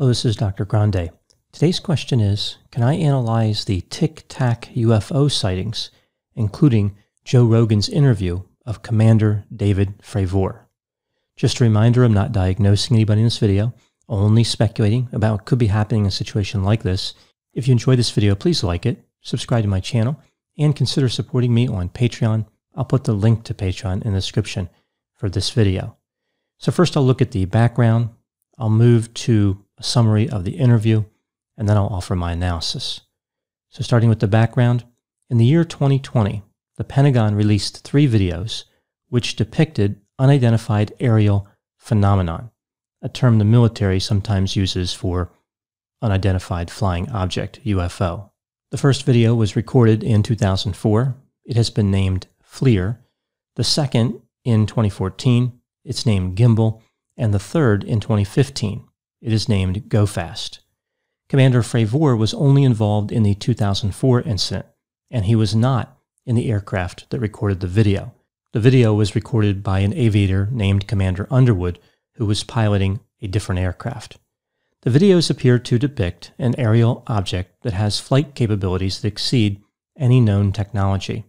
Hello, this is Dr. Grande. Today's question is Can I analyze the Tic Tac UFO sightings, including Joe Rogan's interview of Commander David Fravor? Just a reminder I'm not diagnosing anybody in this video, only speculating about what could be happening in a situation like this. If you enjoyed this video, please like it, subscribe to my channel, and consider supporting me on Patreon. I'll put the link to Patreon in the description for this video. So, first, I'll look at the background. I'll move to a summary of the interview, and then I'll offer my analysis. So, starting with the background, in the year 2020, the Pentagon released three videos which depicted unidentified aerial phenomenon, a term the military sometimes uses for unidentified flying object, UFO. The first video was recorded in 2004. It has been named FLIR. The second in 2014, it's named Gimbal, and the third in 2015, it is named Go Fast. Commander Fravor was only involved in the 2004 incident, and he was not in the aircraft that recorded the video. The video was recorded by an aviator named Commander Underwood, who was piloting a different aircraft. The videos appear to depict an aerial object that has flight capabilities that exceed any known technology.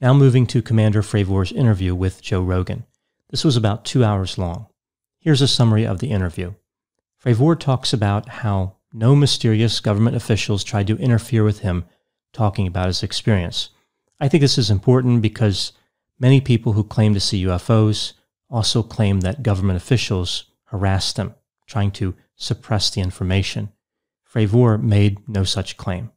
Now moving to Commander Fravor's interview with Joe Rogan. This was about two hours long. Here's a summary of the interview. Favor talks about how no mysterious government officials tried to interfere with him talking about his experience. I think this is important because many people who claim to see UFOs also claim that government officials harassed them, trying to suppress the information. Favor made no such claim.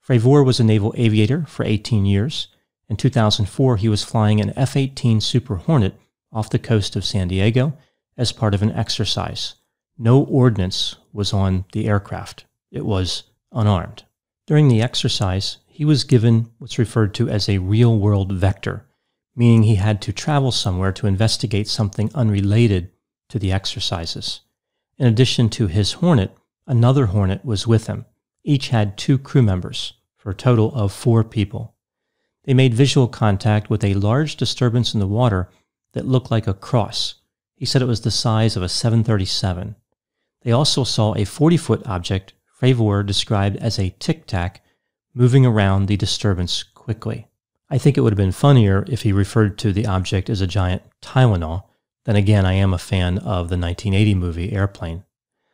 Favor was a naval aviator for 18 years. In 2004, he was flying an F 18 Super Hornet off the coast of San Diego as part of an exercise no ordnance was on the aircraft. It was unarmed. During the exercise, he was given what's referred to as a real world vector, meaning he had to travel somewhere to investigate something unrelated to the exercises. In addition to his Hornet, another Hornet was with him. Each had two crew members, for a total of four people. They made visual contact with a large disturbance in the water that looked like a cross. He said it was the size of a 737. They also saw a 40 foot object Fravor described as a tic tac moving around the disturbance quickly. I think it would have been funnier if he referred to the object as a giant Tylenol. Then again, I am a fan of the 1980 movie Airplane.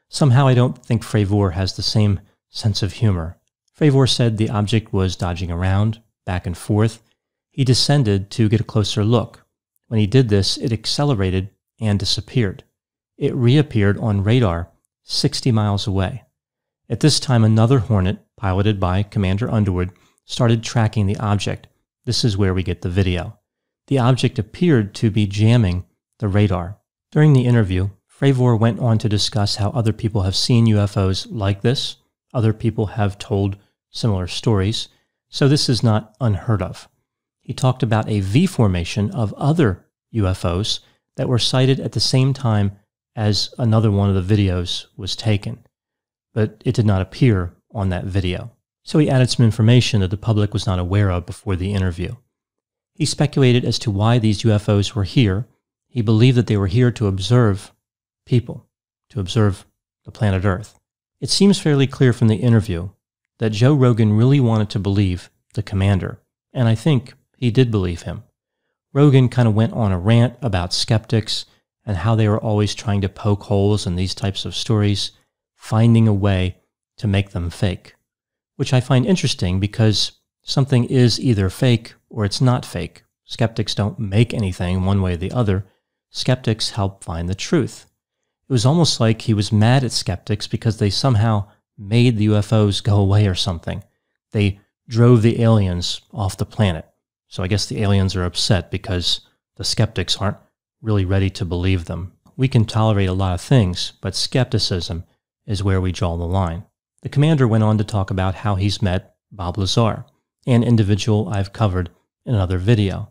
Somehow I don't think Fravor has the same sense of humor. Fravor said the object was dodging around, back and forth. He descended to get a closer look. When he did this, it accelerated and disappeared. It reappeared on radar 60 miles away. At this time, another Hornet, piloted by Commander Underwood, started tracking the object. This is where we get the video. The object appeared to be jamming the radar. During the interview, Fravor went on to discuss how other people have seen UFOs like this. Other people have told similar stories, so this is not unheard of. He talked about a V formation of other UFOs that were sighted at the same time as another one of the videos was taken, but it did not appear on that video. So he added some information that the public was not aware of before the interview. He speculated as to why these UFOs were here. He believed that they were here to observe people, to observe the planet Earth. It seems fairly clear from the interview that Joe Rogan really wanted to believe the commander, and I think he did believe him. Rogan kind of went on a rant about skeptics and how they were always trying to poke holes in these types of stories, finding a way to make them fake, which I find interesting because something is either fake or it's not fake. Skeptics don't make anything one way or the other. Skeptics help find the truth. It was almost like he was mad at skeptics because they somehow made the UFOs go away or something. They drove the aliens off the planet. So I guess the aliens are upset because the skeptics aren't really ready to believe them. We can tolerate a lot of things, but skepticism is where we draw the line. The commander went on to talk about how he's met Bob Lazar, an individual I've covered in another video.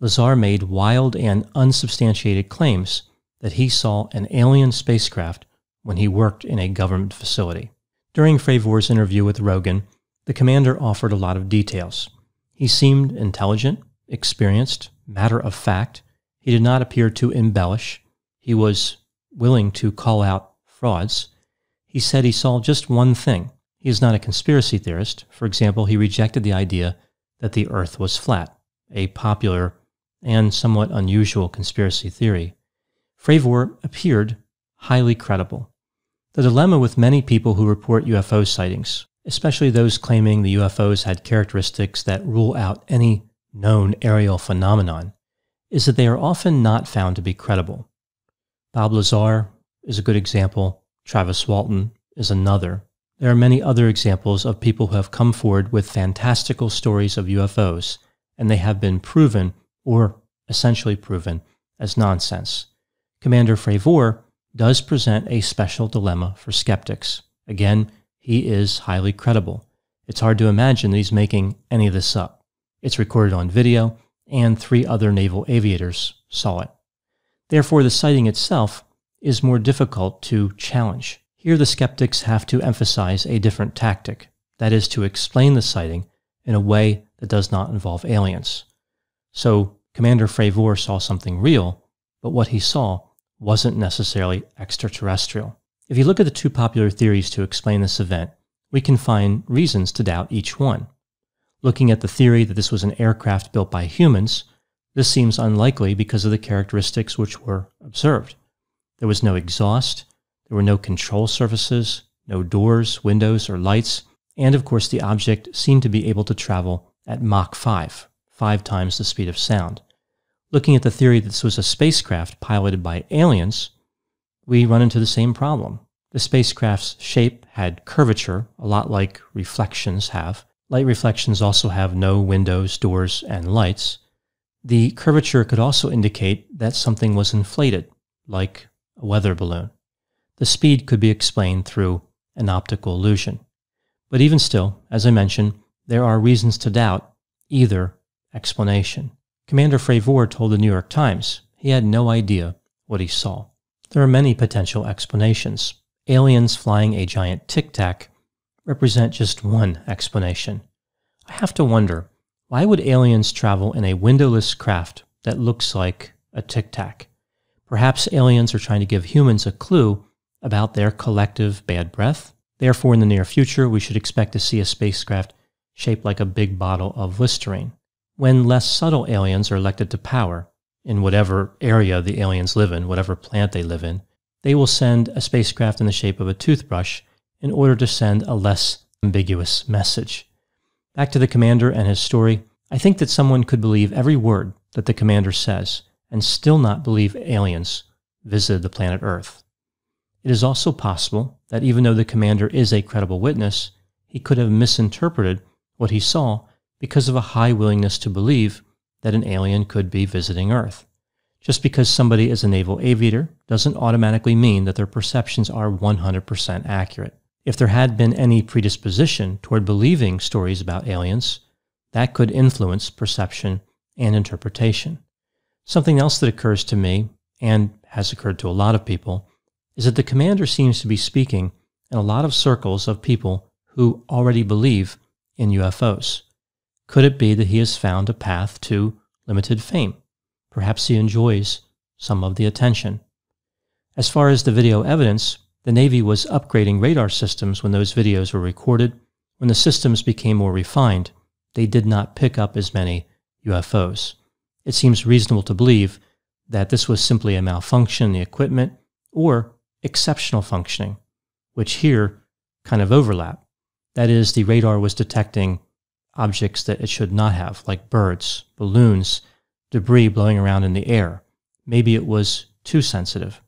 Lazar made wild and unsubstantiated claims that he saw an alien spacecraft when he worked in a government facility. During Favor's interview with Rogan, the commander offered a lot of details. He seemed intelligent, experienced, matter of fact, he did not appear to embellish. He was willing to call out frauds. He said he saw just one thing. He is not a conspiracy theorist. For example, he rejected the idea that the earth was flat, a popular and somewhat unusual conspiracy theory. Fravor appeared highly credible. The dilemma with many people who report UFO sightings, especially those claiming the UFOs had characteristics that rule out any known aerial phenomenon, is that they are often not found to be credible. Bob Lazar is a good example. Travis Walton is another. There are many other examples of people who have come forward with fantastical stories of UFOs, and they have been proven, or essentially proven, as nonsense. Commander Fravor does present a special dilemma for skeptics. Again, he is highly credible. It's hard to imagine that he's making any of this up. It's recorded on video, and three other naval aviators saw it. Therefore, the sighting itself is more difficult to challenge. Here, the skeptics have to emphasize a different tactic that is, to explain the sighting in a way that does not involve aliens. So, Commander Fravor saw something real, but what he saw wasn't necessarily extraterrestrial. If you look at the two popular theories to explain this event, we can find reasons to doubt each one. Looking at the theory that this was an aircraft built by humans, this seems unlikely because of the characteristics which were observed. There was no exhaust, there were no control surfaces, no doors, windows, or lights, and of course the object seemed to be able to travel at Mach 5, five times the speed of sound. Looking at the theory that this was a spacecraft piloted by aliens, we run into the same problem. The spacecraft's shape had curvature, a lot like reflections have, Light reflections also have no windows, doors, and lights. The curvature could also indicate that something was inflated, like a weather balloon. The speed could be explained through an optical illusion. But even still, as I mentioned, there are reasons to doubt either explanation. Commander Fravor told the New York Times he had no idea what he saw. There are many potential explanations. Aliens flying a giant tic tac represent just one explanation. I have to wonder why would aliens travel in a windowless craft that looks like a tic tac? Perhaps aliens are trying to give humans a clue about their collective bad breath. Therefore, in the near future, we should expect to see a spacecraft shaped like a big bottle of Listerine. When less subtle aliens are elected to power, in whatever area the aliens live in, whatever plant they live in, they will send a spacecraft in the shape of a toothbrush in order to send a less ambiguous message. Back to the commander and his story. I think that someone could believe every word that the commander says and still not believe aliens visited the planet Earth. It is also possible that even though the commander is a credible witness, he could have misinterpreted what he saw because of a high willingness to believe that an alien could be visiting Earth. Just because somebody is a naval aviator doesn't automatically mean that their perceptions are 100% accurate if there had been any predisposition toward believing stories about aliens, that could influence perception and interpretation. Something else that occurs to me, and has occurred to a lot of people, is that the commander seems to be speaking in a lot of circles of people who already believe in UFOs. Could it be that he has found a path to limited fame? Perhaps he enjoys some of the attention. As far as the video evidence, the Navy was upgrading radar systems when those videos were recorded. When the systems became more refined, they did not pick up as many UFOs. It seems reasonable to believe that this was simply a malfunction in the equipment or exceptional functioning, which here kind of overlap. That is, the radar was detecting objects that it should not have, like birds, balloons, debris blowing around in the air. Maybe it was too sensitive.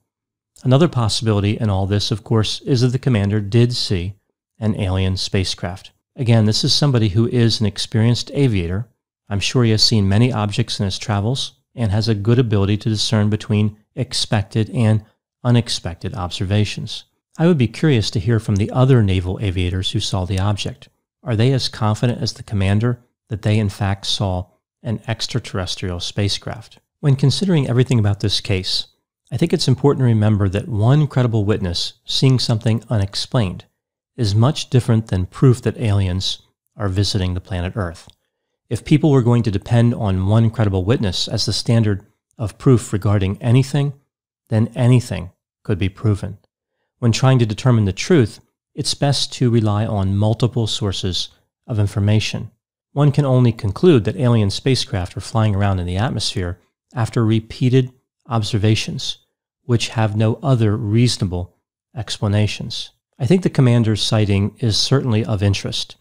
Another possibility in all this, of course, is that the commander did see an alien spacecraft. Again, this is somebody who is an experienced aviator. I'm sure he has seen many objects in his travels and has a good ability to discern between expected and unexpected observations. I would be curious to hear from the other naval aviators who saw the object. Are they as confident as the commander that they in fact saw an extraterrestrial spacecraft? When considering everything about this case, I think it's important to remember that one credible witness seeing something unexplained is much different than proof that aliens are visiting the planet Earth. If people were going to depend on one credible witness as the standard of proof regarding anything, then anything could be proven. When trying to determine the truth, it's best to rely on multiple sources of information. One can only conclude that alien spacecraft are flying around in the atmosphere after repeated observations which have no other reasonable explanations. I think the commander's sighting is certainly of interest,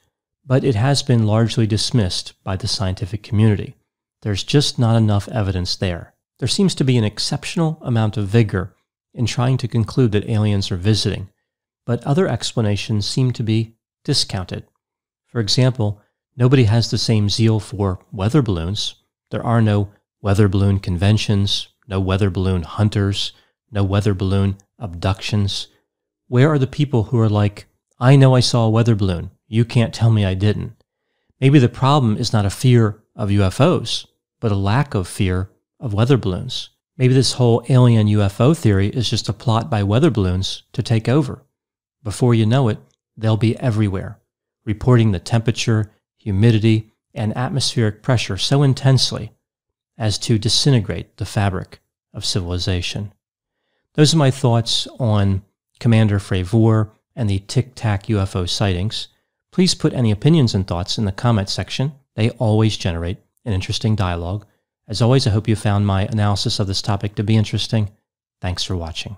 but it has been largely dismissed by the scientific community. There's just not enough evidence there. There seems to be an exceptional amount of vigor in trying to conclude that aliens are visiting, but other explanations seem to be discounted. For example, nobody has the same zeal for weather balloons. There are no weather balloon conventions, no weather balloon hunters, no weather balloon abductions. Where are the people who are like, I know I saw a weather balloon. You can't tell me I didn't. Maybe the problem is not a fear of UFOs, but a lack of fear of weather balloons. Maybe this whole alien UFO theory is just a plot by weather balloons to take over. Before you know it, they'll be everywhere, reporting the temperature, humidity, and atmospheric pressure so intensely as to disintegrate the fabric of civilization. Those are my thoughts on Commander Fravor and the Tic Tac UFO sightings. Please put any opinions and thoughts in the comment section. They always generate an interesting dialogue. As always, I hope you found my analysis of this topic to be interesting. Thanks for watching.